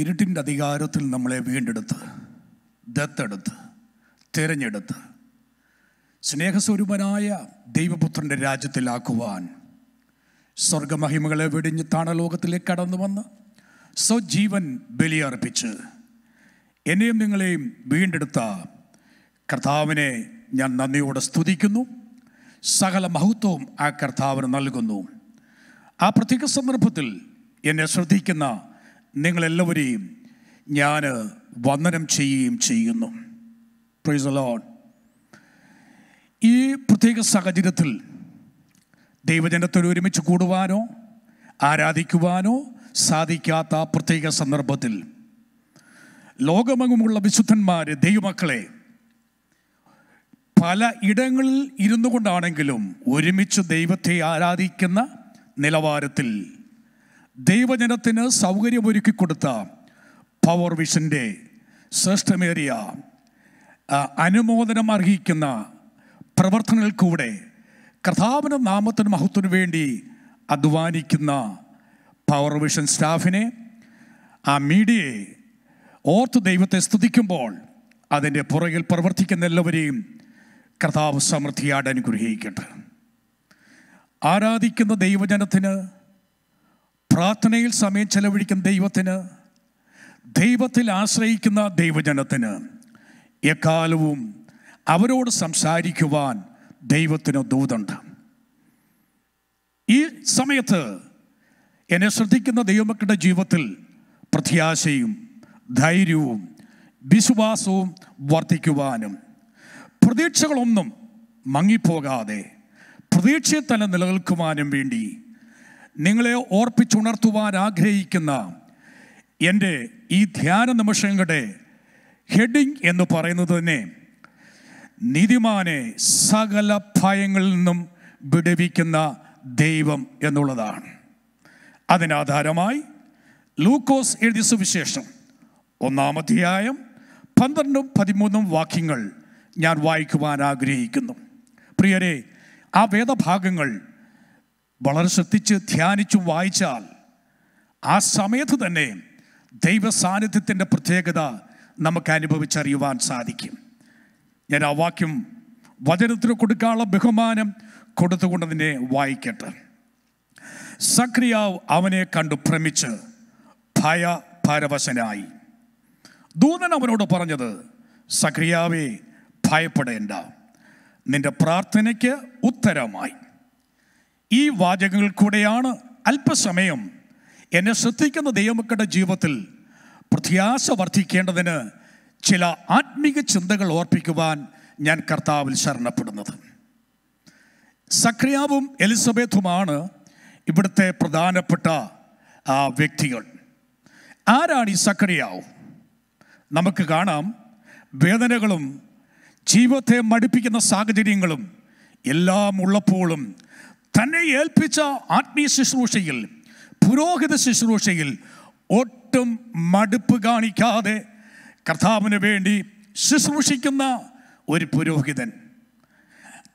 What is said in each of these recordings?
ഇരുട്ടിൻ്റെ അധികാരത്തിൽ നമ്മളെ വീണ്ടെടുത്ത് ദത്തെടുത്ത് തിരഞ്ഞെടുത്ത് സ്നേഹസ്വരൂപനായ ദൈവപുത്രൻ്റെ രാജ്യത്തിലാക്കുവാൻ സ്വർഗമഹിമകളെ വെടിഞ്ഞ് താണ ലോകത്തിലേക്ക് കടന്നു വന്ന് സ്വജീവൻ ബലിയർപ്പിച്ച് എന്നെയും നിങ്ങളെയും വീണ്ടെടുത്ത കർത്താവിനെ ഞാൻ നന്ദിയോടെ സ്തുതിക്കുന്നു സകല മഹത്വവും ആ കർത്താവിന് നൽകുന്നു ആ പ്രത്യേക സന്ദർഭത്തിൽ എന്നെ ശ്രദ്ധിക്കുന്ന നിങ്ങളെല്ലാവരെയും ഞാൻ വന്ദനം ചെയ്യുകയും ചെയ്യുന്നു പ്രൈസ് അലോൺ ഈ പ്രത്യേക സാഹചര്യത്തിൽ ദൈവജനത്തിൽ ഒരുമിച്ച് കൂടുവാനോ ആരാധിക്കുവാനോ സാധിക്കാത്ത പ്രത്യേക സന്ദർഭത്തിൽ ലോകമെങ്ങുമുള്ള വിശുദ്ധന്മാർ ദൈവമക്കളെ പല ഇടങ്ങളിൽ ഇരുന്നു കൊണ്ടാണെങ്കിലും ഒരുമിച്ച് ദൈവത്തെ ആരാധിക്കുന്ന നിലവാരത്തിൽ ദൈവജനത്തിന് സൗകര്യമൊരുക്കി കൊടുത്ത പവർ വിഷൻ്റെ ശ്രേഷ്ഠമേറിയ അനുമോദനം അർഹിക്കുന്ന പ്രവർത്തനങ്ങൾക്കൂടെ കൂടെ നാമത്തിന് മഹത്വത്തിന് വേണ്ടി അധ്വാനിക്കുന്ന പവർ വിഷൻ സ്റ്റാഫിനെ ആ മീഡിയയെ ഓർത്ത് ദൈവത്തെ സ്തുതിക്കുമ്പോൾ അതിൻ്റെ പുറകിൽ പ്രവർത്തിക്കുന്ന എല്ലാവരെയും കർത്താവ് സമൃദ്ധിയാട് അനുഗ്രഹിക്കട്ടെ ആരാധിക്കുന്ന ദൈവജനത്തിന് പ്രാർത്ഥനയിൽ സമയം ചെലവഴിക്കുന്ന ദൈവത്തിന് ദൈവത്തിൽ ആശ്രയിക്കുന്ന ദൈവജനത്തിന് എക്കാലവും അവരോട് സംസാരിക്കുവാൻ ദൈവത്തിന് ദൂതുണ്ട് ഈ സമയത്ത് എന്നെ ശ്രദ്ധിക്കുന്ന ദൈവമക്കളുടെ ജീവിതത്തിൽ പ്രത്യാശയും ധൈര്യവും വിശ്വാസവും വർദ്ധിക്കുവാനും പ്രതീക്ഷകളൊന്നും മങ്ങിപ്പോകാതെ പ്രതീക്ഷയെ തന്നെ നിലനിൽക്കുവാനും വേണ്ടി നിങ്ങളെ ഓർപ്പിച്ചുണർത്തുവാൻ ആഗ്രഹിക്കുന്ന എൻ്റെ ഈ ധ്യാന നിമിഷങ്ങളുടെ ഹെഡിങ് എന്ന് പറയുന്നത് തന്നെ നീതിമാനെ സകല ഭയങ്ങളിൽ നിന്നും വിടുവിക്കുന്ന ദൈവം എന്നുള്ളതാണ് അതിനാധാരമായി ലൂക്കോസ് എഴുതിയ സുവിശേഷം ഒന്നാമധ്യായം പന്ത്രണ്ടും പതിമൂന്നും വാക്യങ്ങൾ ഞാൻ വായിക്കുവാൻ ആഗ്രഹിക്കുന്നു പ്രിയരെ ആ വേദഭാഗങ്ങൾ വളരെ ശ്രദ്ധിച്ച് ധ്യാനിച്ചു വായിച്ചാൽ ആ സമയത്ത് തന്നെ ദൈവ സാന്നിധ്യത്തിൻ്റെ പ്രത്യേകത നമുക്ക് അനുഭവിച്ചറിയുവാൻ സാധിക്കും ഞാൻ ആ വാക്യം വചനത്തിന് കൊടുക്കാനുള്ള ബഹുമാനം കൊടുത്തുകൊണ്ട് അതിനെ വായിക്കട്ടെ സക്രിയാവ് അവനെ കണ്ടു ഭ്രമിച്ച് ഭയ ഭരവശനായി ദൂതൻ അവനോട് പറഞ്ഞത് സക്രിയാവേ ഭയപ്പെടേണ്ട നിന്റെ പ്രാർത്ഥനയ്ക്ക് ഉത്തരമായി ഈ വാചകങ്ങളിൽ കൂടെയാണ് അല്പസമയം എന്നെ ശ്രദ്ധിക്കുന്ന ദൈവമക്കളുടെ ജീവിതത്തിൽ പ്രത്യാശ വർദ്ധിക്കേണ്ടതിന് ചില ആത്മീക ചിന്തകൾ ഓർപ്പിക്കുവാൻ ഞാൻ കർത്താവിൽ ശരണപ്പെടുന്നത് സക്രിയാവും എലിസബത്തുമാണ് ഇവിടുത്തെ പ്രധാനപ്പെട്ട വ്യക്തികൾ ആരാണ് ഈ സക്രിയാവ് നമുക്ക് കാണാം വേദനകളും ജീവിതത്തെ മടുപ്പിക്കുന്ന സാഹചര്യങ്ങളും എല്ലാം ഉള്ളപ്പോഴും തന്നെ ഏൽപ്പിച്ച ആത്മീയ ശുശ്രൂഷയിൽ പുരോഹിത ശുശ്രൂഷയിൽ ഒട്ടും മടുപ്പ് കാണിക്കാതെ കർത്താവിന് വേണ്ടി ശുശ്രൂഷിക്കുന്ന ഒരു പുരോഹിതൻ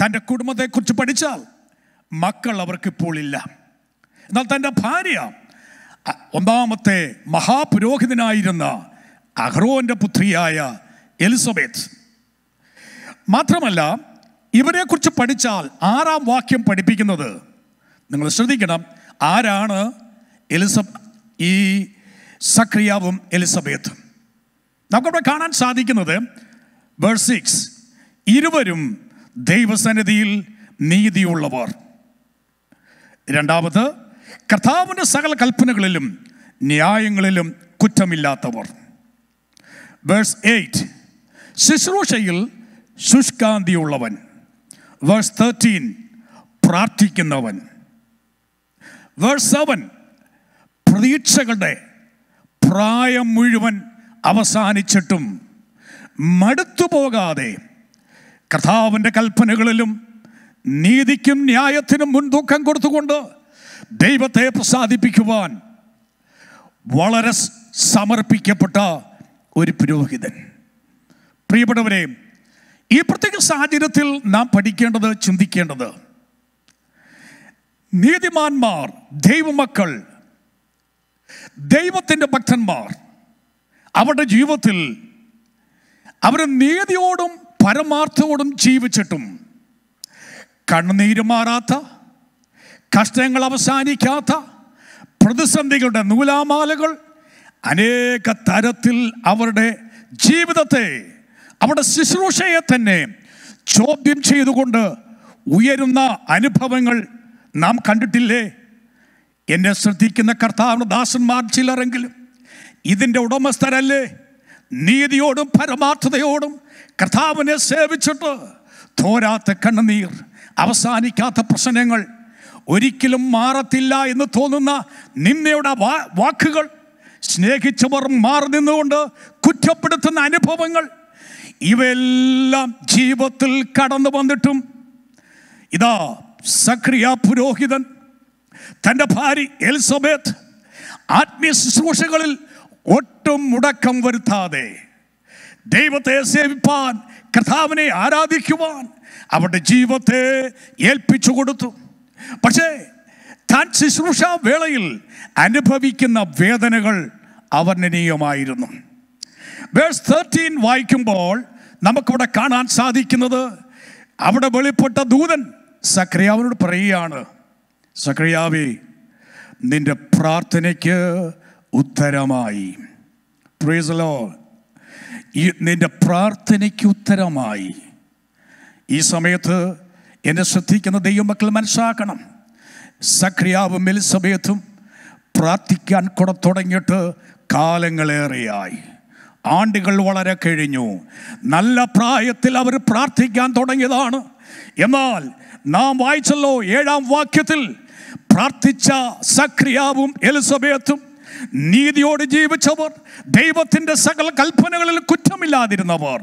തൻ്റെ കുടുംബത്തെക്കുറിച്ച് പഠിച്ചാൽ മക്കൾ അവർക്കിപ്പോൾ ഇല്ല എന്നാൽ തൻ്റെ ഭാര്യ ഒന്നാമത്തെ മഹാപുരോഹിതനായിരുന്ന അഹ്റോൻ്റെ പുത്രിയായ എലിസബത്ത് മാത്രമല്ല ഇവരെക്കുറിച്ച് പഠിച്ചാൽ ആറാം വാക്യം പഠിപ്പിക്കുന്നത് നിങ്ങൾ ശ്രദ്ധിക്കണം ആരാണ് എലിസബ ഈ സക്രിയാവും എലിസബേത്തും നമുക്കവിടെ കാണാൻ സാധിക്കുന്നത് വേഴ്സിക്സ് ഇരുവരും ദൈവസന്നിധിയിൽ നീതിയുള്ളവർ രണ്ടാമത് കർത്താവിൻ്റെ സകല കൽപ്പനകളിലും ന്യായങ്ങളിലും കുറ്റമില്ലാത്തവർ വേഴ്സ് എയ്റ്റ് ശുശ്രൂഷയിൽ ശുഷ്കാന്തിയുള്ളവൻ വേഴ്സ് തേർട്ടീൻ പ്രാർത്ഥിക്കുന്നവൻ വേഴ്സ് സെവൻ പ്രതീക്ഷകളുടെ പ്രായം മുഴുവൻ അവസാനിച്ചിട്ടും മടുത്തു പോകാതെ കർത്താവിൻ്റെ കൽപ്പനകളിലും നീതിക്കും ന്യായത്തിനും മുൻതൂക്കം കൊടുത്തുകൊണ്ട് ദൈവത്തെ പ്രസാദിപ്പിക്കുവാൻ വളരെ സമർപ്പിക്കപ്പെട്ട ഒരു പുരോഹിതൻ പ്രിയപ്പെട്ടവരെയും ഈ പ്രത്യേക സാഹചര്യത്തിൽ നാം പഠിക്കേണ്ടത് ചിന്തിക്കേണ്ടത് നീതിമാന്മാർ ദൈവമക്കൾ ദൈവത്തിൻ്റെ ഭക്തന്മാർ അവരുടെ ജീവിതത്തിൽ അവർ നീതിയോടും പരമാർത്ഥയോടും ജീവിച്ചിട്ടും കണ്ണുനീര് മാറാത്ത കഷ്ടങ്ങൾ അവസാനിക്കാത്ത പ്രതിസന്ധികളുടെ നൂലാമാലകൾ അനേക തരത്തിൽ അവരുടെ ജീവിതത്തെ അവിടെ ശുശ്രൂഷയെ തന്നെ ചോദ്യം ചെയ്തുകൊണ്ട് ഉയരുന്ന അനുഭവങ്ങൾ നാം കണ്ടിട്ടില്ലേ എന്നെ ശ്രദ്ധിക്കുന്ന കർത്താവിന് ദാസന്മാർ ചിലരെങ്കിലും ഇതിൻ്റെ ഉടമസ്ഥരല്ലേ നീതിയോടും പരമാർത്ഥതയോടും കർത്താവിനെ സേവിച്ചിട്ട് തോരാത്ത കണ്ണുനീർ അവസാനിക്കാത്ത പ്രശ്നങ്ങൾ ഒരിക്കലും മാറത്തില്ല എന്ന് തോന്നുന്ന നിന്നയുടെ വാക്കുകൾ സ്നേഹിച്ചവർ മാറി നിന്നുകൊണ്ട് കുറ്റപ്പെടുത്തുന്ന അനുഭവങ്ങൾ ഇവയെല്ലാം ജീവിതത്തിൽ കടന്നു വന്നിട്ടും ഇതാ സക്രിയ പുരോഹിതൻ തൻ്റെ ഭാര്യ എലിസബത്ത് ആത്മീയ ശുശ്രൂഷകളിൽ ഒട്ടും മുടക്കം വരുത്താതെ ദൈവത്തെ സേവിപ്പാൻ കർത്താവിനെ ആരാധിക്കുവാൻ അവരുടെ ജീവിതത്തെ ഏൽപ്പിച്ചു കൊടുത്തു പക്ഷേ താൻ ശുശ്രൂഷ വേളയിൽ അനുഭവിക്കുന്ന വേദനകൾ അവർണനീയമായിരുന്നു വേഴ്സ് തേർട്ടീൻ വായിക്കുമ്പോൾ നമുക്കിവിടെ കാണാൻ സാധിക്കുന്നത് അവിടെ വെളിപ്പെട്ട ദൂതൻ സക്രിയാവിനോട് പറയുകയാണ് സക്രിയാവി നിന്റെ പ്രാർത്ഥനയ്ക്ക് ഉത്തരമായി പ്രീസലോ ഈ നിന്റെ പ്രാർത്ഥനയ്ക്ക് ഉത്തരമായി ഈ സമയത്ത് എന്നെ ശ്രദ്ധിക്കുന്ന ദൈവമക്കൾ മനസ്സാക്കണം സക്രിയാവ് മെലിസമയത്തും പ്രാർത്ഥിക്കാൻ കൂടെ തുടങ്ങിയിട്ട് കാലങ്ങളേറെയായി ആണ്ടുകൾ വളരെ കഴിഞ്ഞു നല്ല പ്രായത്തിൽ അവർ പ്രാർത്ഥിക്കാൻ തുടങ്ങിയതാണ് എന്നാൽ നാം വായിച്ചല്ലോ ഏഴാം വാക്യത്തിൽ പ്രാർത്ഥിച്ച സക്രിയാവും എലിസബേത്തും നീതിയോട് ജീവിച്ചവർ ദൈവത്തിൻ്റെ സകല കൽപ്പനകളിൽ കുറ്റമില്ലാതിരുന്നവർ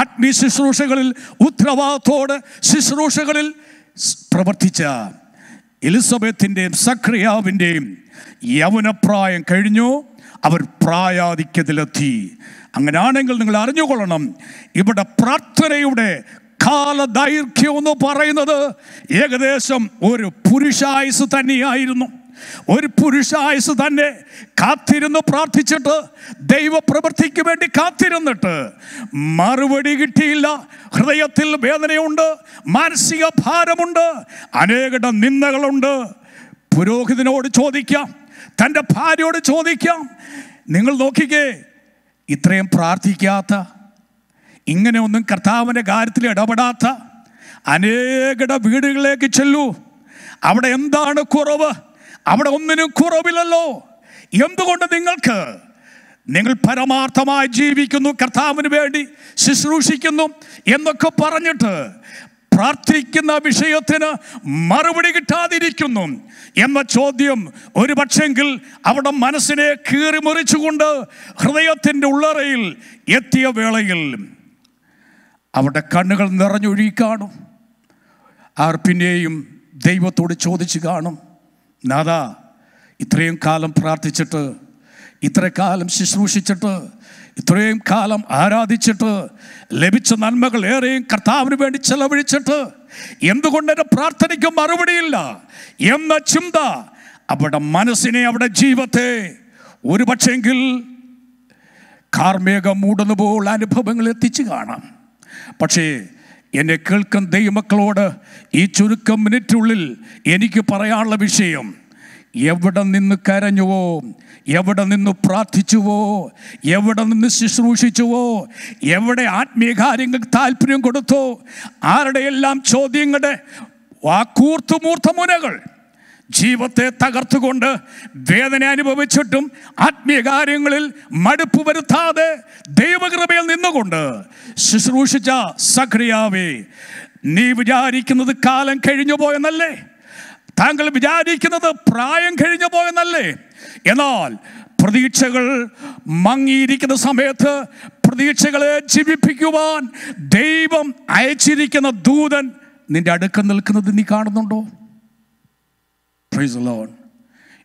ആത്മീയ ശുശ്രൂഷകളിൽ ഉത്തരവാദത്തോട് ശുശ്രൂഷകളിൽ പ്രവർത്തിച്ച എലിസബത്തിൻ്റെയും സക്രിയാവിൻ്റെയും യൗനപ്രായം കഴിഞ്ഞു അവർ പ്രായാധിക്യത്തിലെത്തി അങ്ങനെയാണെങ്കിൽ നിങ്ങൾ അറിഞ്ഞുകൊള്ളണം ഇവിടെ പ്രാർത്ഥനയുടെ കാലദൈർഘ്യം എന്ന് പറയുന്നത് ഏകദേശം ഒരു പുരുഷായുസ് തന്നെയായിരുന്നു ഒരു പുരുഷായുസ് തന്നെ കാത്തിരുന്ന് പ്രാർത്ഥിച്ചിട്ട് ദൈവപ്രവൃത്തിക്ക് വേണ്ടി കാത്തിരുന്നിട്ട് മറുപടി കിട്ടിയില്ല ഹൃദയത്തിൽ വേദനയുണ്ട് മാനസിക ഭാരമുണ്ട് അനേകട നിന്ദകളുണ്ട് പുരോഹിതനോട് ചോദിക്കാം തൻ്റെ ഭാര്യയോട് ചോദിക്കാം നിങ്ങൾ നോക്കിക്കേ ഇത്രയും പ്രാർത്ഥിക്കാത്ത ഇങ്ങനെയൊന്നും കർത്താവിൻ്റെ കാര്യത്തിൽ ഇടപെടാത്ത അനേകട വീടുകളിലേക്ക് ചെല്ലൂ അവിടെ എന്താണ് കുറവ് അവിടെ ഒന്നിനും കുറവില്ലല്ലോ എന്തുകൊണ്ട് നിങ്ങൾക്ക് നിങ്ങൾ പരമാർത്ഥമായി ജീവിക്കുന്നു കർത്താവിന് വേണ്ടി ശുശ്രൂഷിക്കുന്നു എന്നൊക്കെ പറഞ്ഞിട്ട് പ്രാർത്ഥിക്കുന്ന വിഷയത്തിന് മറുപടി കിട്ടാതിരിക്കുന്നു എന്ന ചോദ്യം ഒരു പക്ഷെങ്കിൽ അവിടെ മനസ്സിനെ കീറിമുറിച്ചുകൊണ്ട് ഹൃദയത്തിൻ്റെ ഉള്ളറയിൽ എത്തിയ വേളയിൽ അവിടെ കണ്ണുകൾ നിറഞ്ഞൊഴുകി കാണും ആർ പിന്നെയും ദൈവത്തോട് ചോദിച്ചു കാണും നാദാ ഇത്രയും കാലം പ്രാർത്ഥിച്ചിട്ട് ഇത്ര കാലം ശുശ്രൂഷിച്ചിട്ട് ഇത്രയും കാലം ആരാധിച്ചിട്ട് ലഭിച്ച നന്മകൾ ഏറെയും കർത്താവിന് വേണ്ടി ചെലവഴിച്ചിട്ട് എന്തുകൊണ്ട് എൻ്റെ പ്രാർത്ഥനയ്ക്ക് മറുപടിയില്ല എന്ന ചിന്ത അവിടെ മനസ്സിനെ അവിടെ ജീവത്തെ ഒരു പക്ഷെങ്കിൽ കാർമേഘം മൂടുന്നപ്പോൾ അനുഭവങ്ങൾ എത്തിച്ചു കാണാം പക്ഷേ എന്നെ കേൾക്കും ദൈവമക്കളോട് ഈ ചുരുക്കം മിനിറ്റുള്ളിൽ എനിക്ക് പറയാനുള്ള വിഷയം എവിടെ നിന്ന് കരഞ്ഞുവോ എവിടെ നിന്ന് പ്രാർത്ഥിച്ചുവോ എവിടെ നിന്ന് ശുശ്രൂഷിച്ചുവോ എവിടെ ആത്മീയ താല്പര്യം കൊടുത്തോ ആരുടെയെല്ലാം ചോദ്യങ്ങളുടെ വാക്കൂർത്തുമൂർത്ത മുനകൾ ജീവത്തെ തകർത്തുകൊണ്ട് വേദന അനുഭവിച്ചിട്ടും ആത്മീയ കാര്യങ്ങളിൽ മടുപ്പ് വരുത്താതെ ദൈവകൃപയിൽ നിന്നുകൊണ്ട് ശുശ്രൂഷിച്ച സക്രിയാവേ നീ വിചാരിക്കുന്നത് കാലം കഴിഞ്ഞു പോയെന്നല്ലേ താങ്കൾ വിചാരിക്കുന്നത് പ്രായം കഴിഞ്ഞു പോയെന്നല്ലേ എന്നാൽ പ്രതീക്ഷകൾ മങ്ങിയിരിക്കുന്ന സമയത്ത് പ്രതീക്ഷകളെ ജീവിപ്പിക്കുവാൻ ദൈവം അയച്ചിരിക്കുന്ന ദൂതൻ നിന്റെ അടുക്കം നിൽക്കുന്നത് നീ കാണുന്നുണ്ടോ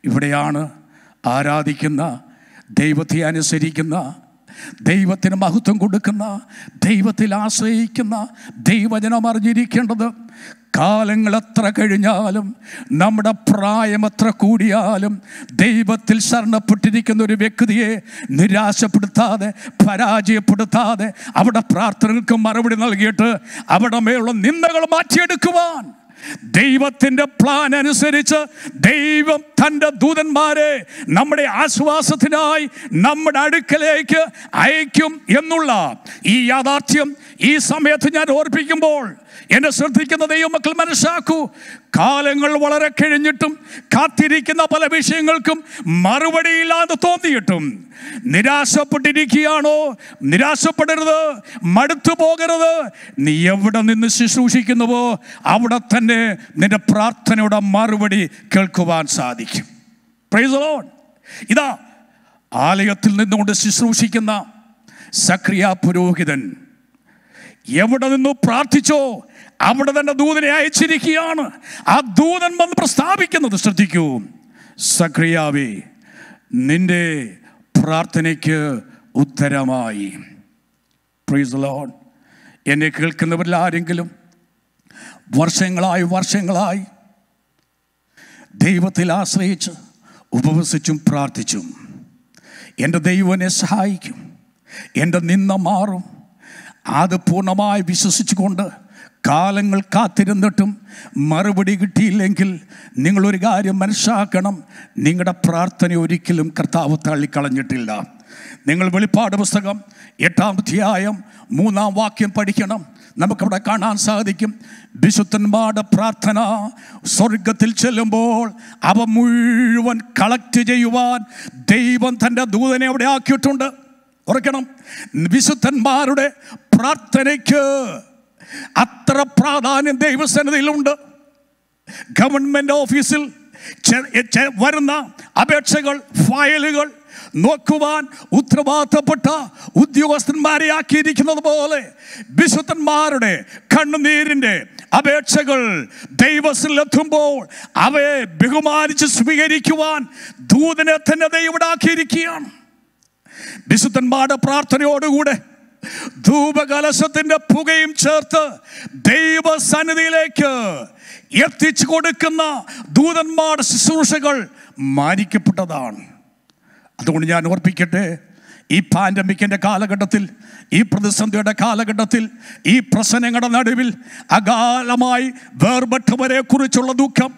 ഇവിടെയാണ് ആരാധിക്കുന്ന ദൈവത്തെ അനുസരിക്കുന്ന ദൈവത്തിന് മഹത്വം കൊടുക്കുന്ന ദൈവത്തിൽ ആശ്രയിക്കുന്ന ദൈവജനം അറിഞ്ഞിരിക്കേണ്ടത് കാലങ്ങൾ എത്ര കഴിഞ്ഞാലും നമ്മുടെ പ്രായം എത്ര കൂടിയാലും ദൈവത്തിൽ ശരണപ്പെട്ടിരിക്കുന്ന ഒരു വ്യക്തിയെ നിരാശപ്പെടുത്താതെ പരാജയപ്പെടുത്താതെ അവിടെ പ്രാർത്ഥനകൾക്ക് മറുപടി നൽകിയിട്ട് അവിടെ മേലുള്ള നിന്ദകൾ മാറ്റിയെടുക്കുവാൻ ദൈവത്തിന്റെ പ്ലാൻ അനുസരിച്ച് ദൈവം തൻ്റെ ദൂതന്മാരെ നമ്മുടെ ആശ്വാസത്തിനായി നമ്മുടെ അടുക്കലേക്ക് അയക്കും എന്നുള്ള ഈ യാഥാർത്ഥ്യം ഈ സമയത്ത് ഞാൻ ഓർപ്പിക്കുമ്പോൾ എന്നെ ശ്രദ്ധിക്കുന്ന ദൈവമക്കൾ മനസ്സാക്കൂ കാലങ്ങൾ വളരെ കഴിഞ്ഞിട്ടും കാത്തിരിക്കുന്ന പല വിഷയങ്ങൾക്കും മറുപടിയില്ലാതെ തോന്നിയിട്ടും നിരാശപ്പെട്ടിരിക്കുകയാണോ നിരാശപ്പെടരുത് മടുത്തു പോകരുത് നീ എവിടെ നിന്ന് ശുശ്രൂഷിക്കുന്നുവോ അവിടെ തന്നെ നിന്നെ നിന്റെ പ്രാർത്ഥനയുടെ മറുപടി കേൾക്കുവാൻ സാധിക്കും പ്രൈസ് ഇതാ ആലയത്തിൽ നിന്നുകൊണ്ട് ശുശ്രൂഷിക്കുന്ന സക്രിയ പുരോഹിതൻ എവിടെ നിന്നു പ്രാർത്ഥിച്ചോ അവിടെ തന്നെ ദൂതനെ അയച്ചിരിക്കുകയാണ് ആ ദൂതൻ വന്ന് പ്രസ്താവിക്കുന്നത് ശ്രദ്ധിക്കൂ സക്രിയാവേ നിന്റെ പ്രാർത്ഥനയ്ക്ക് ഉത്തരമായി പ്രീസ് ലോൺ എന്നെ കേൾക്കുന്നവരിൽ ആരെങ്കിലും വർഷങ്ങളായി വർഷങ്ങളായി ദൈവത്തിൽ ആശ്രയിച്ച് ഉപവസിച്ചും പ്രാർത്ഥിച്ചും എൻ്റെ ദൈവനെ സഹായിക്കും എൻ്റെ നിന്ന മാറും അത് പൂർണ്ണമായി വിശ്വസിച്ചുകൊണ്ട് കാലങ്ങൾ കാത്തിരുന്നിട്ടും മറുപടി കിട്ടിയില്ലെങ്കിൽ നിങ്ങളൊരു കാര്യം മനസ്സിലാക്കണം നിങ്ങളുടെ പ്രാർത്ഥന ഒരിക്കലും കർത്താവ് തള്ളിക്കളഞ്ഞിട്ടില്ല നിങ്ങൾ വെളിപ്പാട് പുസ്തകം എട്ടാം അധ്യായം മൂന്നാം വാക്യം പഠിക്കണം നമുക്കവിടെ കാണാൻ സാധിക്കും വിശുദ്ധന്മാരുടെ പ്രാർത്ഥന സ്വർഗത്തിൽ ചെല്ലുമ്പോൾ അവ മുഴുവൻ കളക്ട് ചെയ്യുവാൻ ദൈവം തൻ്റെ ദൂതനെ അവിടെ ആക്കിയിട്ടുണ്ട് ഉറക്കണം വിശുദ്ധന്മാരുടെ പ്രാർത്ഥനയ്ക്ക് അത്ര പ്രാധാന്യം ദൈവസന്നിധിയിലുണ്ട് ഗവൺമെൻറ് ഓഫീസിൽ വരുന്ന അപേക്ഷകൾ ഫയലുകൾ നോക്കുവാൻ ഉത്തരവാദിത്തപ്പെട്ട ഉദ്യോഗസ്ഥന്മാരെ ആക്കിയിരിക്കുന്നത് പോലെ വിശുദ്ധന്മാരുടെ കണ്ണുനീരിൻ്റെ അപേക്ഷകൾ എത്തുമ്പോൾ അവയെ ബഹുമാനിച്ച് സ്വീകരിക്കുവാൻ ദൂതനെ തന്നെ ദൈവം ആക്കിയിരിക്കുകയാണ് വിശുദ്ധന്മാരുടെ പ്രാർത്ഥനയോടുകൂടെ ധൂപകലശത്തിൻ്റെ പുകയും ചേർത്ത് ദൈവസന്നിധിയിലേക്ക് എത്തിച്ചു കൊടുക്കുന്ന ദൂതന്മാരുടെ ശുശ്രൂഷകൾ മാനിക്കപ്പെട്ടതാണ് അതുകൊണ്ട് ഞാൻ ഓർപ്പിക്കട്ടെ ഈ പാൻഡമിക്കിൻ്റെ കാലഘട്ടത്തിൽ ഈ പ്രതിസന്ധിയുടെ കാലഘട്ടത്തിൽ ഈ പ്രശ്നങ്ങളുടെ നടുവിൽ അകാലമായി വേർപെട്ടവരെ കുറിച്ചുള്ള ദുഃഖം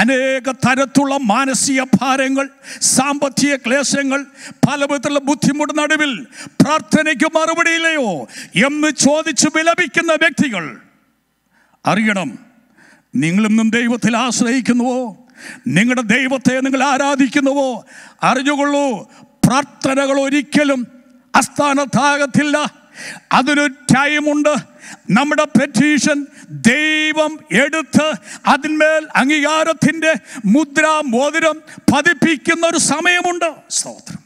അനേക തരത്തിലുള്ള മാനസിക ഭാരങ്ങൾ സാമ്പത്തിക ക്ലേശങ്ങൾ പല വിധത്തിലുള്ള ബുദ്ധിമുട്ട് നടുവിൽ പ്രാർത്ഥനയ്ക്ക് മറുപടിയില്ലയോ എന്ന് ചോദിച്ചു വിലപിക്കുന്ന വ്യക്തികൾ അറിയണം നിങ്ങളും ദൈവത്തിൽ ആശ്രയിക്കുന്നുവോ നിങ്ങളുടെ ദൈവത്തെ നിങ്ങൾ ആരാധിക്കുന്നുവോ അറിഞ്ഞുകൊള്ളൂ പ്രാർത്ഥനകൾ ഒരിക്കലും അസ്ഥാനത്താകത്തില്ല അതിനൊരു ടൈമുണ്ട് നമ്മുടെ പെറ്റീഷൻ ദൈവം എടുത്ത് അതിന്മേൽ അംഗീകാരത്തിൻ്റെ മുദ്ര മോതിരം പതിപ്പിക്കുന്ന ഒരു സമയമുണ്ട് സ്തോത്രം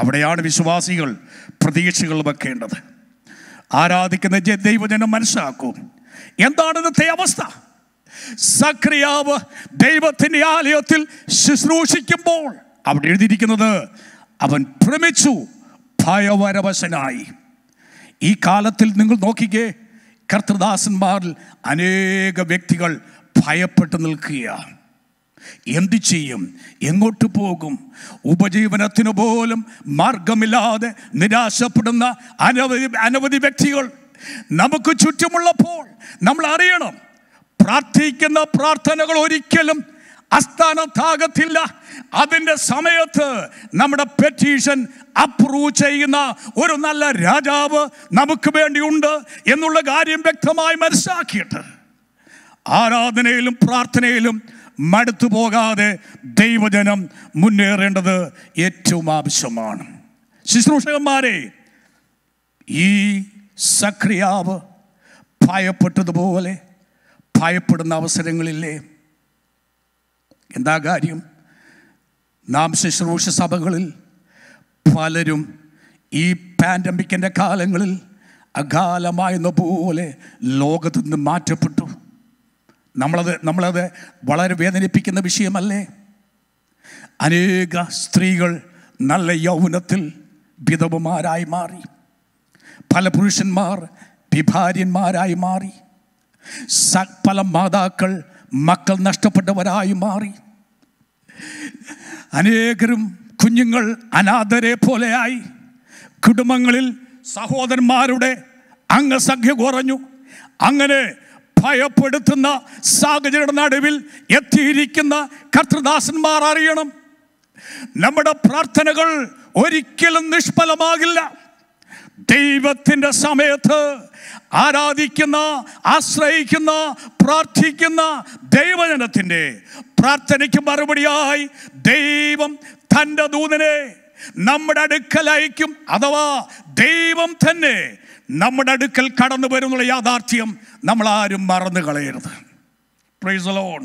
അവിടെയാണ് വിശ്വാസികൾ പ്രതീക്ഷകൾ വെക്കേണ്ടത് ആരാധിക്കുന്ന ദൈവജനം മനസ്സിലാക്കും എന്താണ് ഇന്നത്തെ അവസ്ഥ സക്രിയാവ് ദൈവത്തിൻ്റെ ആലയത്തിൽ ശുശ്രൂഷിക്കുമ്പോൾ അവിടെ എഴുതിയിരിക്കുന്നത് അവൻ ഭ്രമിച്ചു ഭയവരവശനായി ഈ കാലത്തിൽ നിങ്ങൾ നോക്കിക്കേ കർത്തൃദാസന്മാരിൽ അനേക വ്യക്തികൾ ഭയപ്പെട്ട് നിൽക്കുക എന്തു ചെയ്യും എങ്ങോട്ട് പോകും ഉപജീവനത്തിന് പോലും മാർഗമില്ലാതെ നിരാശപ്പെടുന്ന അനവധി അനവധി വ്യക്തികൾ നമുക്ക് ചുറ്റുമുള്ളപ്പോൾ നമ്മൾ അറിയണം പ്രാർത്ഥിക്കുന്ന പ്രാർത്ഥനകൾ ഒരിക്കലും അസ്ഥാനത്താകത്തില്ല അതിൻ്റെ സമയത്ത് നമ്മുടെ പെറ്റീഷൻ അപ്രൂവ് ചെയ്യുന്ന ഒരു നല്ല രാജാവ് നമുക്ക് വേണ്ടിയുണ്ട് എന്നുള്ള കാര്യം വ്യക്തമായി മനസ്സിലാക്കിയിട്ട് ആരാധനയിലും പ്രാർത്ഥനയിലും മടുത്തു പോകാതെ ദൈവജനം മുന്നേറേണ്ടത് ഏറ്റവും ആവശ്യമാണ് ശുശ്രൂഷകന്മാരെ ഈ സക്രിയാവ് ഭയപ്പെട്ടതുപോലെ ഭയപ്പെടുന്ന അവസരങ്ങളില്ലേ എന്താ കാര്യം നാം ശുശ്രൂഷ സഭകളിൽ പലരും ഈ പാൻഡമിക്കിൻ്റെ കാലങ്ങളിൽ അകാലമായെന്ന പോലെ ലോകത്തു നിന്ന് മാറ്റപ്പെട്ടു നമ്മളത് നമ്മളത് വളരെ വേദനിപ്പിക്കുന്ന വിഷയമല്ലേ അനേക സ്ത്രീകൾ നല്ല യൗവനത്തിൽ വിധവമാരായി മാറി പല പുരുഷന്മാർ വിഭാര്യന്മാരായി മാറി പല മാതാക്കൾ മക്കൾ നഷ്ടപ്പെട്ടവരായി മാറി അനേകരും കുഞ്ഞുങ്ങൾ അനാഥരെ പോലെയായി കുടുംബങ്ങളിൽ സഹോദരന്മാരുടെ അംഗസംഖ്യ കുറഞ്ഞു അങ്ങനെ ഭയപ്പെടുത്തുന്ന സാഹചര്യയുടെ നടുവിൽ എത്തിയിരിക്കുന്ന കർത്തൃദാസന്മാർ അറിയണം നമ്മുടെ പ്രാർത്ഥനകൾ ഒരിക്കലും നിഷ്ഫലമാകില്ല ദൈവത്തിൻ്റെ സമയത്ത് ആരാധിക്കുന്ന ആശ്രയിക്കുന്ന പ്രാർത്ഥിക്കുന്ന ദൈവജനത്തിൻ്റെ പ്രാർത്ഥനയ്ക്ക് മറുപടിയായി ദൈവം തൻ്റെ ദൂതനെ നമ്മുടെ അടുക്കൽ അയക്കും അഥവാ ദൈവം തന്നെ നമ്മുടെ അടുക്കൽ കടന്നു വരുന്നുള്ള യാഥാർത്ഥ്യം നമ്മൾ ആരും മറന്നു കളയരുത് പ്രൈസലോൺ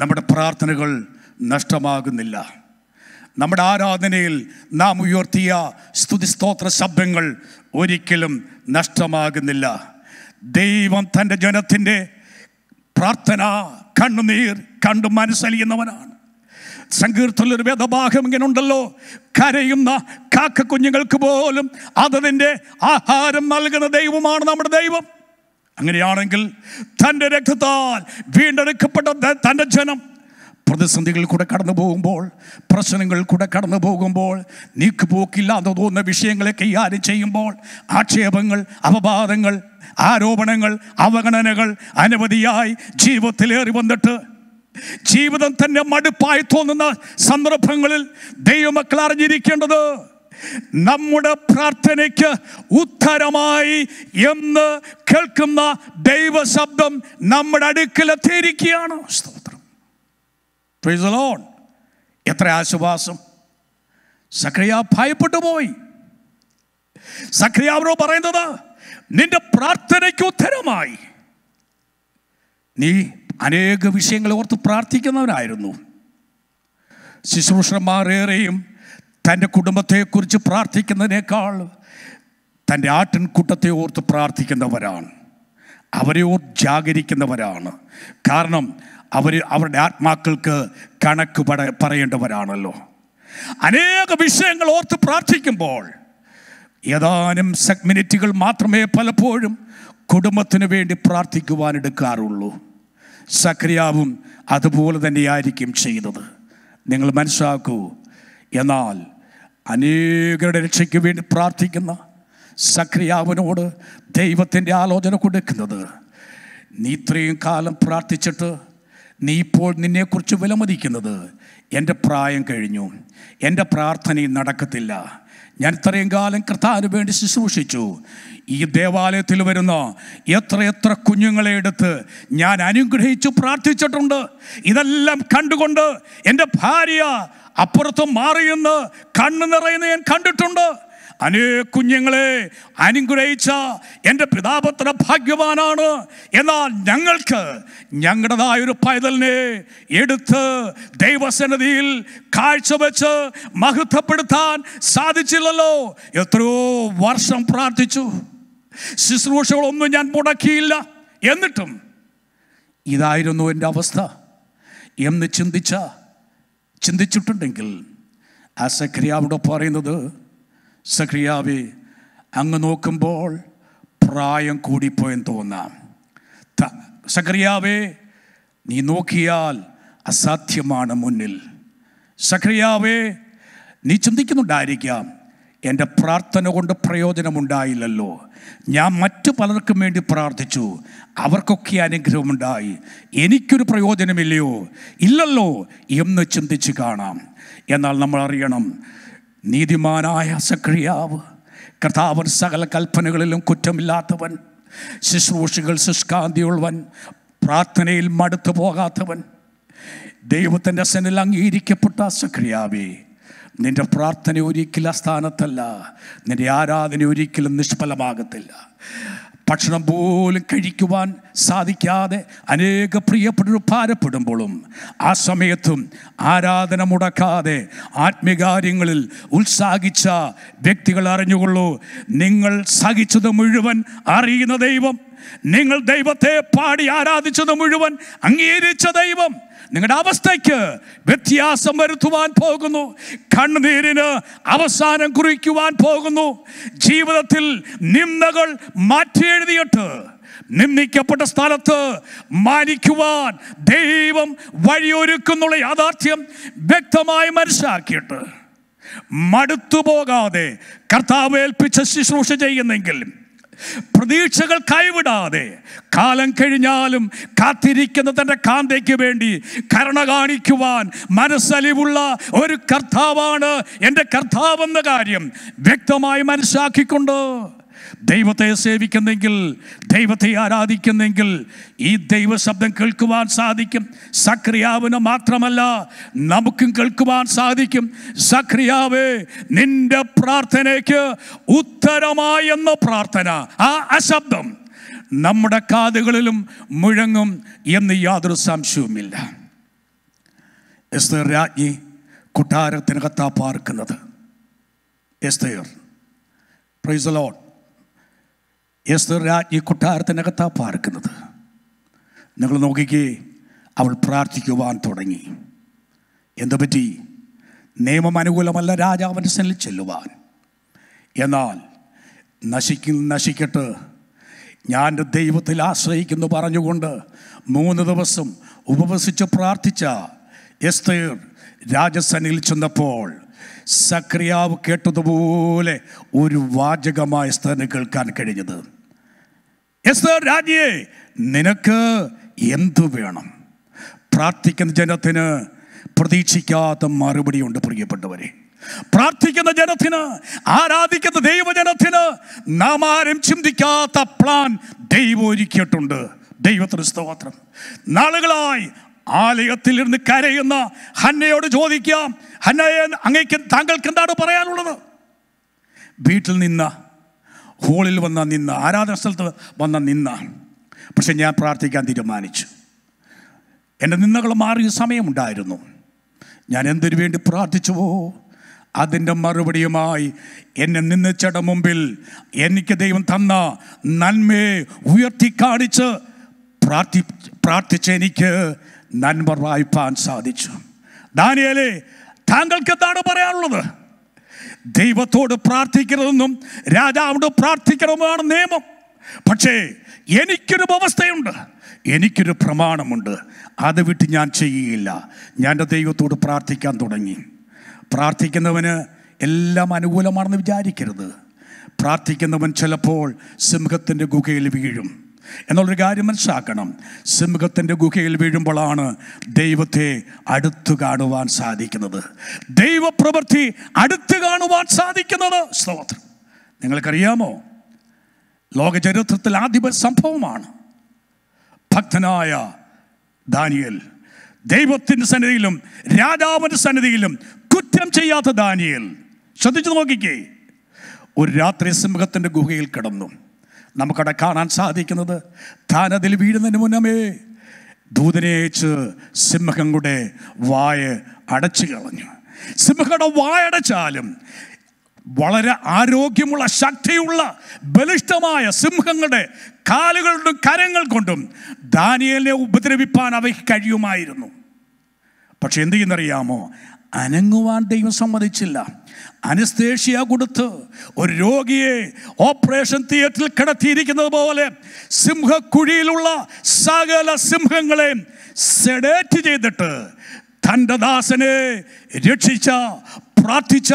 നമ്മുടെ പ്രാർത്ഥനകൾ നഷ്ടമാകുന്നില്ല നമ്മുടെ ആരാധനയിൽ നാം ഉയർത്തിയ സ്തുതി സ്തോത്ര ശബ്ദങ്ങൾ ഒരിക്കലും നഷ്ടമാകുന്നില്ല ദൈവം തൻ്റെ ജനത്തിൻ്റെ പ്രാർത്ഥന കണ്ണുനീർ കണ്ടു മനസ്സലിയുന്നവനാണ് സങ്കീർത്തനൊരു വേദഭാഗം ഇങ്ങനെ ഉണ്ടല്ലോ കരയുന്ന കാക്ക കുഞ്ഞുങ്ങൾക്ക് പോലും അതതിൻ്റെ ആഹാരം നൽകുന്ന ദൈവമാണ് നമ്മുടെ ദൈവം അങ്ങനെയാണെങ്കിൽ തൻ്റെ രക്തത്താൽ വീണ്ടെടുക്കപ്പെട്ട തൻ്റെ ജനം പ്രതിസന്ധികളിൽ കൂടെ കടന്നു പോകുമ്പോൾ പ്രശ്നങ്ങളിൽ കൂടെ കടന്നു പോകുമ്പോൾ നീക്ക് പോക്കില്ലാതെ തോന്നുന്ന വിഷയങ്ങളെ കൈകാര്യം ചെയ്യുമ്പോൾ ആക്ഷേപങ്ങൾ അപവാദങ്ങൾ ആരോപണങ്ങൾ അവഗണനകൾ അനവധിയായി ജീവിതത്തിലേറി വന്നിട്ട് ജീവിതം തന്നെ മടുപ്പായി തോന്നുന്ന സന്ദർഭങ്ങളിൽ ദൈവമക്കൾ അറിഞ്ഞിരിക്കേണ്ടത് നമ്മുടെ പ്രാർത്ഥനയ്ക്ക് ഉത്തരമായി എന്ന് കേൾക്കുന്ന ദൈവശബ്ദം നമ്മുടെ അടുക്കലെത്തിയിരിക്കുകയാണ് സ്തോത്രം പ്രൈസ് എത്ര ആശ്വാസം സക്രിയ ഭയപ്പെട്ടു പോയി അവരോ പറയുന്നത് നിന്റെ പ്രാർത്ഥനയ്ക്ക് ഉത്തരമായി നീ അനേക വിഷയങ്ങളെ ഓർത്ത് പ്രാർത്ഥിക്കുന്നവരായിരുന്നു ശുശ്രൂഷന്മാരേറെയും തൻ്റെ കുടുംബത്തെക്കുറിച്ച് പ്രാർത്ഥിക്കുന്നതിനേക്കാൾ തൻ്റെ ആട്ടിൻകൂട്ടത്തെ ഓർത്ത് പ്രാർത്ഥിക്കുന്നവരാണ് അവരെ ഓർ ജാഗരിക്കുന്നവരാണ് കാരണം അവർ അവരുടെ ആത്മാക്കൾക്ക് കണക്ക് പട പറയേണ്ടവരാണല്ലോ അനേക വിഷയങ്ങൾ ഓർത്ത് പ്രാർത്ഥിക്കുമ്പോൾ ഏതാനും സെഗ്മിനിറ്റുകൾ മാത്രമേ പലപ്പോഴും കുടുംബത്തിന് വേണ്ടി പ്രാർത്ഥിക്കുവാൻ എടുക്കാറുള്ളൂ സക്രിയാവും അതുപോലെ തന്നെയായിരിക്കും ചെയ്തത് നിങ്ങൾ മനസ്സിലാക്കൂ എന്നാൽ അനേകരുടെ രക്ഷയ്ക്ക് വേണ്ടി പ്രാർത്ഥിക്കുന്ന സക്രിയാവിനോട് ദൈവത്തിൻ്റെ ആലോചന കൊടുക്കുന്നത് നീ ഇത്രയും കാലം പ്രാർത്ഥിച്ചിട്ട് നീ ഇപ്പോൾ നിന്നെക്കുറിച്ച് വിലമതിക്കുന്നത് എൻ്റെ പ്രായം കഴിഞ്ഞു എൻ്റെ പ്രാർത്ഥനയിൽ നടക്കത്തില്ല ഞാൻ ഇത്രയും കാലം കർത്താവിന് വേണ്ടി ശുശ്രൂഷിച്ചു ഈ ദേവാലയത്തിൽ വരുന്ന എത്ര എത്ര കുഞ്ഞുങ്ങളെ എടുത്ത് ഞാൻ അനുഗ്രഹിച്ചു പ്രാർത്ഥിച്ചിട്ടുണ്ട് ഇതെല്ലാം കണ്ടുകൊണ്ട് എൻ്റെ ഭാര്യ അപ്പുറത്ത് മാറിയെന്ന് കണ്ണു നിറയുന്ന ഞാൻ കണ്ടിട്ടുണ്ട് അനേക കുഞ്ഞുങ്ങളെ അനുഗ്രഹിച്ച എൻ്റെ പിതാപത്ര ഭാഗ്യവാനാണ് എന്നാൽ ഞങ്ങൾക്ക് ഞങ്ങളുടേതായ ഒരു പൈതലിനെ എടുത്ത് ദൈവസന്നതിയിൽ കാഴ്ചവെച്ച് മഹത്വപ്പെടുത്താൻ സാധിച്ചില്ലല്ലോ എത്രയോ വർഷം പ്രാർത്ഥിച്ചു ശുശ്രൂഷകളൊന്നും ഞാൻ മുടക്കിയില്ല എന്നിട്ടും ഇതായിരുന്നു എൻ്റെ അവസ്ഥ എന്ന് ചിന്തിച്ച ചിന്തിച്ചിട്ടുണ്ടെങ്കിൽ ആ സക്രിയാവിടെ പറയുന്നത് സഖിയാവി അങ്ങ് നോക്കുമ്പോൾ പ്രായം കൂടിപ്പോയെന്ന് തോന്നാം സഖറിയാവേ നീ നോക്കിയാൽ അസാധ്യമാണ് മുന്നിൽ സഖറിയാവേ നീ ചിന്തിക്കുന്നുണ്ടായിരിക്കാം എൻ്റെ പ്രാർത്ഥന കൊണ്ട് പ്രയോജനമുണ്ടായില്ലല്ലോ ഞാൻ മറ്റു പലർക്കും വേണ്ടി പ്രാർത്ഥിച്ചു അവർക്കൊക്കെ അനുഗ്രഹമുണ്ടായി എനിക്കൊരു പ്രയോജനമില്ലയോ ഇല്ലല്ലോ എന്ന് ചിന്തിച്ച് കാണാം എന്നാൽ നമ്മൾ അറിയണം നീതിമാനായ സക്രിയാവ് കർത്താവൻ സകല കൽപ്പനകളിലും കുറ്റമില്ലാത്തവൻ ശുശ്രൂഷകൾ ശുഷ്കാന്തിയുള്ളവൻ പ്രാർത്ഥനയിൽ മടുത്തു പോകാത്തവൻ ദൈവത്തിൻ്റെ സെനിൽ അംഗീകരിക്കപ്പെട്ട സക്രിയാവേ നിന്റെ പ്രാർത്ഥന ഒരിക്കലും സ്ഥാനത്തല്ല നിന്റെ ആരാധന ഒരിക്കലും നിഷ്ഫലമാകത്തില്ല ഭക്ഷണം പോലും കഴിക്കുവാൻ സാധിക്കാതെ അനേക പ്രിയപ്പെട്ട ഭാരപ്പെടുമ്പോഴും ആ സമയത്തും ആരാധന മുടക്കാതെ ആത്മീകാര്യങ്ങളിൽ ഉത്സാഹിച്ച വ്യക്തികൾ അറിഞ്ഞുകൊള്ളൂ നിങ്ങൾ സഹിച്ചത് മുഴുവൻ അറിയുന്ന ദൈവം നിങ്ങൾ ദൈവത്തെ പാടി ആരാധിച്ചത് മുഴുവൻ അംഗീകരിച്ച ദൈവം നിങ്ങളുടെ അവസ്ഥയ്ക്ക് വ്യത്യാസം വരുത്തുവാൻ പോകുന്നു കണ്ണുനീരിന് അവസാനം കുറിക്കുവാൻ പോകുന്നു ജീവിതത്തിൽ നിന്ദകൾ എഴുതിയിട്ട് നിന്ദിക്കപ്പെട്ട സ്ഥലത്ത് മാനിക്കുവാൻ ദൈവം വഴിയൊരുക്കുന്നുള്ള യാഥാർത്ഥ്യം വ്യക്തമായി മനസ്സിലാക്കിയിട്ട് മടുത്തു പോകാതെ കർത്താവേൽപ്പിച്ച ശുശ്രൂഷ ചെയ്യുന്നെങ്കിലും പ്രതീക്ഷകൾ കൈവിടാതെ കാലം കഴിഞ്ഞാലും കാത്തിരിക്കുന്ന തൻ്റെ കാന്തയ്ക്ക് വേണ്ടി കരുണ കാണിക്കുവാൻ മനസ്സലിവുള്ള ഒരു കർത്താവാണ് എൻ്റെ കർത്താവെന്ന കാര്യം വ്യക്തമായി മനസ്സാക്കിക്കൊണ്ട് ദൈവത്തെ സേവിക്കുന്നെങ്കിൽ ദൈവത്തെ ആരാധിക്കുന്നെങ്കിൽ ഈ ദൈവശബ്ദം കേൾക്കുവാൻ സാധിക്കും സക്രിയാവിന് മാത്രമല്ല നമുക്കും കേൾക്കുവാൻ സാധിക്കും സക്രിയാവേ നിന്റെ പ്രാർത്ഥനയ്ക്ക് ഉത്തരമായെന്ന പ്രാർത്ഥന ആ അശബ്ദം നമ്മുടെ കാതുകളിലും മുഴങ്ങും എന്ന് യാതൊരു സംശയവുമില്ല എസ്തേർ രാജ്ഞി കൊട്ടാരത്തിനകത്താ പാർക്കുന്നത് എസ്തേർ പ്രൈസ് ലോട്ട് യേശു രാജ്ഞി കൊട്ടാരത്തിനകത്താണ് പാർക്കുന്നത് നിങ്ങൾ നോക്കിക്കേ അവൾ പ്രാർത്ഥിക്കുവാൻ തുടങ്ങി എന്തു പറ്റി നിയമം അനുകൂലമല്ല രാജാവിൻ്റെ സെല്ലിൽ ചെല്ലുവാൻ എന്നാൽ നശിക്കും നശിക്കട്ട് ഞാൻ ദൈവത്തിൽ ആശ്രയിക്കുന്നു പറഞ്ഞുകൊണ്ട് മൂന്ന് ദിവസം ഉപവസിച്ച് പ്രാർത്ഥിച്ച എസ്തേർ രാജസനിൽ ചെന്നപ്പോൾ സക്രിയാവ് കേട്ടതുപോലെ ഒരു വാചകമായ സ്ഥലം കേൾക്കാൻ കഴിഞ്ഞത് എസ് രാജിയെ നിനക്ക് എന്തു വേണം പ്രാർത്ഥിക്കുന്ന ജനത്തിന് പ്രതീക്ഷിക്കാത്ത മറുപടിയുണ്ട് പ്രിയപ്പെട്ടവരെ പ്രാർത്ഥിക്കുന്ന ജനത്തിന് ആരാധിക്കുന്ന ദൈവജനത്തിന് നാം ആരും ചിന്തിക്കാത്ത പ്ലാൻ ദൈവം ഒരുക്കിയിട്ടുണ്ട് ദൈവത്തിന് സ്തോത്രം നാളുകളായി ആലയത്തിലിരുന്ന് കരയുന്ന ഹന്നയോട് ചോദിക്കാം ഹന്നയെ അങ്ങേക്ക് താങ്കൾക്ക് എന്താണ് പറയാനുള്ളത് വീട്ടിൽ നിന്ന ഹോളിൽ വന്ന നിന്ന ആരാധന സ്ഥലത്ത് വന്ന നിന്ന പക്ഷെ ഞാൻ പ്രാർത്ഥിക്കാൻ തീരുമാനിച്ചു എൻ്റെ നിന്നകൾ മാറിയ സമയമുണ്ടായിരുന്നു ഞാൻ എന്തിനു വേണ്ടി പ്രാർത്ഥിച്ചുവോ അതിൻ്റെ മറുപടിയുമായി എന്നെ നിന്നിച്ചട മുമ്പിൽ എനിക്ക് ദൈവം തന്ന നന്മയെ ഉയർത്തി കാണിച്ച് പ്രാർത്ഥി പ്രാർത്ഥിച്ച എനിക്ക് നന്മ വായിപ്പാൻ സാധിച്ചു ദാനിയലെ താങ്കൾക്ക് എന്താണ് പറയാനുള്ളത് ദൈവത്തോട് പ്രാർത്ഥിക്കരുതെന്നും രാജാവോട് പ്രാർത്ഥിക്കണമെന്നാണ് നിയമം പക്ഷേ എനിക്കൊരു വ്യവസ്ഥയുണ്ട് എനിക്കൊരു പ്രമാണമുണ്ട് അത് വിട്ട് ഞാൻ ചെയ്യുകയില്ല ഞാൻ എൻ്റെ ദൈവത്തോട് പ്രാർത്ഥിക്കാൻ തുടങ്ങി പ്രാർത്ഥിക്കുന്നവന് എല്ലാം അനുകൂലമാണെന്ന് വിചാരിക്കരുത് പ്രാർത്ഥിക്കുന്നവൻ ചിലപ്പോൾ സിംഹത്തിൻ്റെ ഗുഹയിൽ വീഴും എന്നുള്ളൊരു കാര്യം മനസ്സിലാക്കണം സിംഹത്തിൻ്റെ ഗുഹയിൽ വീഴുമ്പോഴാണ് ദൈവത്തെ അടുത്തു കാണുവാൻ സാധിക്കുന്നത് ദൈവപ്രവൃത്തി അടുത്തു കാണുവാൻ സാധിക്കുന്നത് സ്തോത്രം നിങ്ങൾക്കറിയാമോ ലോകചരിത്രത്തിൽ ആദ്യപ സംഭവമാണ് ഭക്തനായ ദാനിയൽ ദൈവത്തിൻ്റെ സന്നിധിയിലും രാജാവിൻ്റെ സന്നിധിയിലും കുറ്റം ചെയ്യാത്ത ദാനിയൽ ശ്രദ്ധിച്ചു നോക്കിക്കേ ഒരു രാത്രി സിംഹത്തിൻ്റെ ഗുഹയിൽ കിടന്നു നമുക്കവിടെ കാണാൻ സാധിക്കുന്നത് താൻ അതിൽ വീഴുന്നതിന് മുന്നമേ ദൂതനെ സിംഹങ്ങളുടെ വായ അടച്ചു കളഞ്ഞു സിംഹങ്ങളുടെ വായടച്ചാലും വളരെ ആരോഗ്യമുള്ള ശക്തിയുള്ള ബലിഷ്ഠമായ സിംഹങ്ങളുടെ കാലുകളുടെ കരങ്ങൾ കൊണ്ടും ദാനിയലിനെ ഉപദ്രവിപ്പാൻ അവയ്ക്ക് കഴിയുമായിരുന്നു പക്ഷെ എന്ത് ചെയ്യുന്നറിയാമോ അനങ്ങുവാൻ ദൈവം സമ്മതിച്ചില്ല അനസ്തേഷ്യ കൊടുത്ത് ഒരു രോഗിയെ ഓപ്പറേഷൻ തിയേറ്ററിൽ കിടത്തിയിരിക്കുന്നത് പോലെ സിംഹക്കുഴിയിലുള്ള സകല സിംഹങ്ങളെയും സെഡേറ്റ് ചെയ്തിട്ട് തൻ്റെ ദാസനെ രക്ഷിച്ച പ്രാർത്ഥിച്ച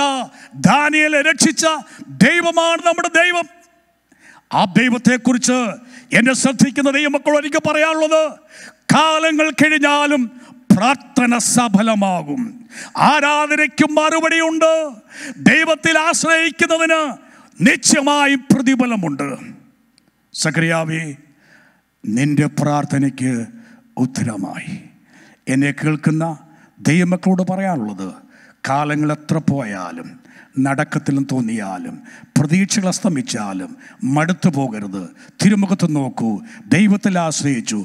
ദാനിയലെ രക്ഷിച്ച ദൈവമാണ് നമ്മുടെ ദൈവം ആ ദൈവത്തെക്കുറിച്ച് എന്നെ ശ്രദ്ധിക്കുന്ന ദൈവമക്കൾ എനിക്ക് പറയാനുള്ളത് കാലങ്ങൾ കഴിഞ്ഞാലും പ്രാർത്ഥന സഫലമാകും ആരാധനയ്ക്കും മറുപടിയുണ്ട് ദൈവത്തിൽ ആശ്രയിക്കുന്നതിന് നിശ്ചയമായി പ്രതിഫലമുണ്ട് സക്രിയാവി നിന്റെ പ്രാർത്ഥനയ്ക്ക് ഉത്തരമായി എന്നെ കേൾക്കുന്ന ദൈവമക്കളോട് പറയാനുള്ളത് കാലങ്ങൾ എത്ര പോയാലും നടക്കത്തിലും തോന്നിയാലും പ്രതീക്ഷകൾ അസ്തമിച്ചാലും മടുത്തു പോകരുത് തിരുമുഖത്ത് നോക്കൂ ദൈവത്തിൽ ആശ്രയിച്ചു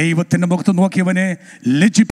ദൈവത്തിൻ്റെ മുഖത്ത് നോക്കിയവനെ ലജി